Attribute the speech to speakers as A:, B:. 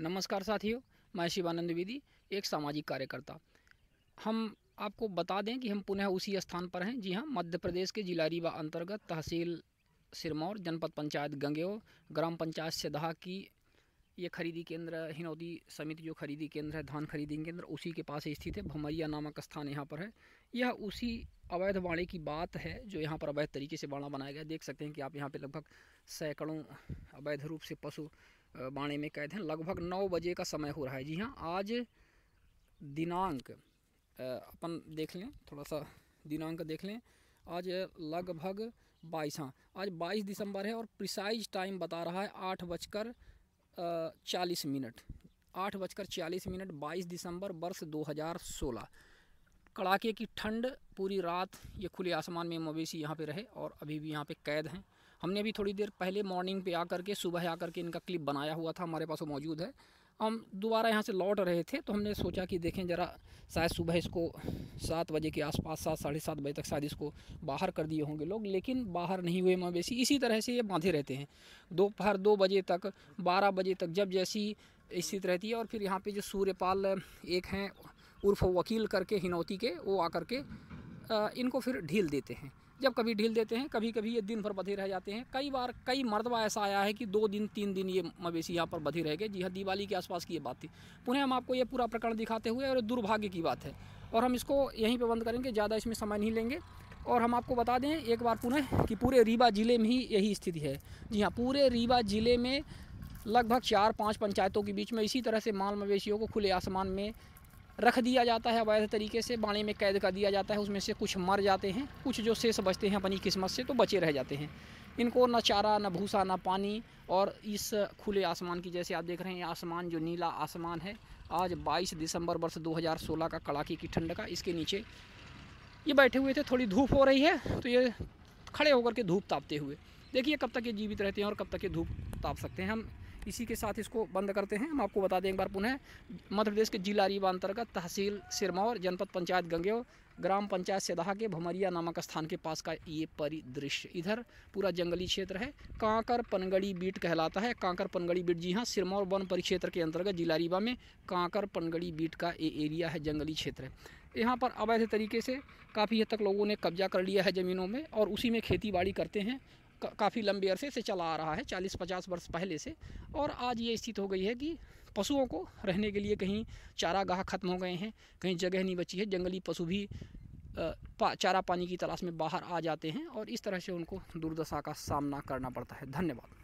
A: नमस्कार साथियों मैं शिवानंद द्विवेदी एक सामाजिक कार्यकर्ता हम आपको बता दें कि हम पुनः उसी स्थान पर हैं जी हाँ मध्य प्रदेश के जिला रीवा अंतर्गत तहसील सिरमौर जनपद पंचायत गंगेओ ग्राम पंचायत सिदहा की ये खरीदी केंद्र हिनौदी समिति जो खरीदी केंद्र है धान खरीदी केंद्र उसी के पास स्थित है भमरिया नामक स्थान यहाँ पर है यह उसी अवैध बाड़े की बात है जो यहाँ पर अवैध तरीके से बाड़ा बनाया गया देख सकते हैं कि आप यहाँ पे लगभग सैकड़ों अवैध रूप से पशु बाड़े में कैद हैं लगभग नौ बजे का समय हो रहा है जी हाँ आज दिनांक अपन देख लें थोड़ा सा दिनांक देख लें आज लगभग बाईस हाँ आज बाईस दिसंबर है और प्रिसाइज टाइम बता रहा है आठ बजकर चालीस मिनट आठ बजकर चालीस मिनट बाईस दिसंबर वर्ष 2016 कड़ाके की ठंड पूरी रात ये खुले आसमान में मवेशी यहाँ पे रहे और अभी भी यहाँ पे कैद हैं हमने भी थोड़ी देर पहले मॉर्निंग पे आकर के सुबह आकर के इनका क्लिप बनाया हुआ था हमारे पास वो मौजूद है हम दोबारा यहाँ से लौट रहे थे तो हमने सोचा कि देखें ज़रा शायद सुबह इसको सात बजे के आसपास सात साढ़े सात बजे तक शायद इसको बाहर कर दिए होंगे लोग लेकिन बाहर नहीं हुए मवेशी इसी तरह से ये बांधे रहते हैं दोपहर दो बजे तक बारह बजे तक जब जैसी स्थित रहती है और फिर यहाँ पे जो सूर्यपाल एक हैं उर्फ वकील करके हिनौती के वो आकर के इनको फिर ढील देते हैं जब कभी ढील देते हैं कभी कभी ये दिन भर बधे रह जाते हैं कई बार कई मरतबा ऐसा आया है कि दो दिन तीन दिन ये मवेशी यहाँ पर बधे रह गए जी हाँ दिवाली के आसपास की ये बात थी पुनः हम आपको ये पूरा प्रकरण दिखाते हुए और दुर्भाग्य की बात है और हम इसको यहीं पर बंद करेंगे ज़्यादा इसमें समय नहीं लेंगे और हम आपको बता दें एक बार पुनः कि पूरे रीवा ज़िले में ही यही स्थिति है जी हाँ पूरे रीवा ज़िले में लगभग चार पाँच पंचायतों के बीच में इसी तरह से माल मवेशियों को खुले आसमान में रख दिया जाता है अवैध तरीके से बाड़े में कैद कर दिया जाता है उसमें से कुछ मर जाते हैं कुछ जो शेष बचते हैं अपनी किस्मत से तो बचे रह जाते हैं इनको न चारा न भूसा न पानी और इस खुले आसमान की जैसे आप देख रहे हैं आसमान जो नीला आसमान है आज 22 दिसंबर वर्ष 2016 का कड़ाके की ठंड का इसके नीचे ये बैठे हुए थे थोड़ी धूप हो रही है तो ये खड़े होकर के धूप तापते हुए देखिए कब तक ये जीवित रहते हैं और कब तक ये धूप ताप सकते हैं हम इसी के साथ इसको बंद करते हैं हम आपको बता दें एक बार पुनः मध्य प्रदेश के जिला रीवा अंतर्गत तहसील सिरमौर जनपद पंचायत गंगेव ग्राम पंचायत सेदहा के भमरिया नामक स्थान के पास का ये परिदृश्य इधर पूरा जंगली क्षेत्र है कांकर पनगड़ी बीट कहलाता है कांकर पनगड़ी बीट जी हाँ सिरमौर वन परिक्षेत्र के अंतर्गत जिला रीवा में कांकर पनगड़ी बीट का ये एरिया है जंगली क्षेत्र है यहाँ पर अवैध तरीके से काफ़ी हद तक लोगों ने कब्जा कर लिया है ज़मीनों में और उसी में खेती बाड़ी करते हैं काफ़ी लंबे अरसे से चला आ रहा है चालीस पचास वर्ष पहले से और आज ये स्थिति हो गई है कि पशुओं को रहने के लिए कहीं चारागाह खत्म हो गए हैं कहीं जगह नहीं बची है जंगली पशु भी पा, चारा पानी की तलाश में बाहर आ जाते हैं और इस तरह से उनको दुर्दशा का सामना करना पड़ता है धन्यवाद